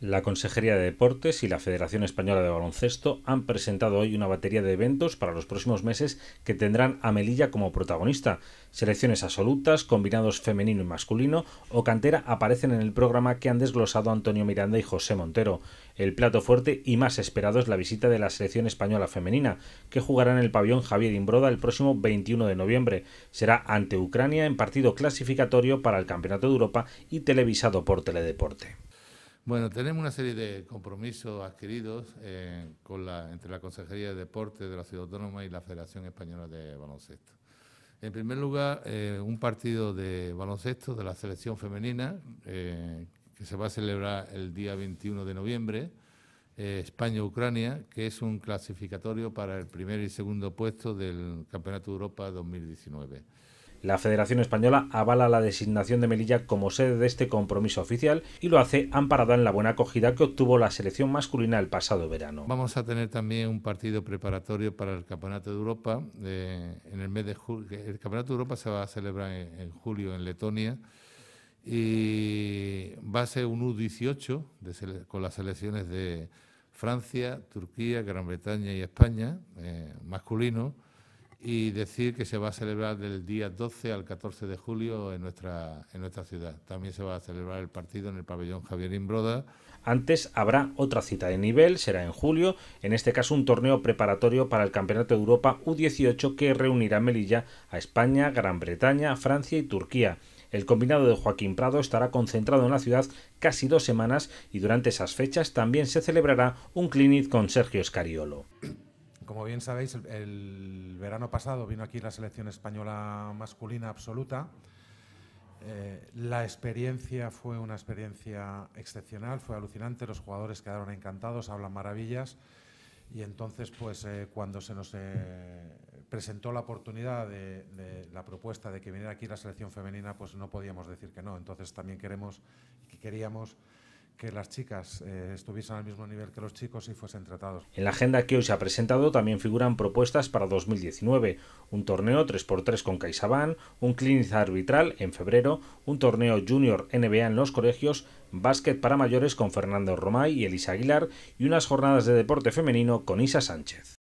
La Consejería de Deportes y la Federación Española de Baloncesto han presentado hoy una batería de eventos para los próximos meses que tendrán a Melilla como protagonista. Selecciones absolutas, combinados femenino y masculino o cantera aparecen en el programa que han desglosado Antonio Miranda y José Montero. El plato fuerte y más esperado es la visita de la selección española femenina, que jugará en el pabellón Javier Imbroda el próximo 21 de noviembre. Será ante Ucrania en partido clasificatorio para el Campeonato de Europa y televisado por Teledeporte. Bueno, tenemos una serie de compromisos adquiridos eh, entre la Consejería de Deportes de la Ciudad Autónoma y la Federación Española de Baloncesto. En primer lugar, eh, un partido de baloncesto de la selección femenina eh, que se va a celebrar el día 21 de noviembre, España-Ucrania, que es un clasificatorio para el primer y segundo puesto del Campeonato de Europa 2019. La Federación Española avala la designación de Melilla como sede de este compromiso oficial y lo hace amparada en la buena acogida que obtuvo la selección masculina el pasado verano. Vamos a tener también un partido preparatorio para el Campeonato de Europa eh, en el mes de julio. El Campeonato de Europa se va a celebrar en, julio en Letonia y va a ser un U18 con las selecciones de Francia, Turquía, Gran Bretaña y España, eh, masculino y decir que se va a celebrar del día 12 al 14 de julio en nuestra, en nuestra ciudad. También se va a celebrar el partido en el pabellón Javier Imbroda. Antes habrá otra cita de nivel, será en julio, en este caso un torneo preparatorio para el Campeonato de Europa U18 que reunirá Melilla a España, Gran Bretaña, Francia y Turquía. El combinado de Joaquín Prado estará concentrado en la ciudad casi dos semanas y durante esas fechas también se celebrará un clinic con Sergio Escariolo como bien sabéis, el, verano pasado vino aquí la selección española masculina absoluta. Eh, la experiencia fue una experiencia excepcional, fue alucinante, los jugadores quedaron encantados, hablan maravillas. Y entonces, pues eh, cuando se nos eh, presentó la oportunidad de, la propuesta de que viniera aquí la selección femenina, pues no podíamos decir que no. Entonces también queremos, que queríamos que las chicas eh, estuviesen al mismo nivel que los chicos y fuesen tratados. En la agenda que hoy se ha presentado también figuran propuestas para 2019, un torneo 3x3 con CaixaBank, un clínica arbitral en febrero, un torneo junior NBA en los colegios, básquet para mayores con Fernando Romay y Elisa Aguilar y unas jornadas de deporte femenino con Isa Sánchez.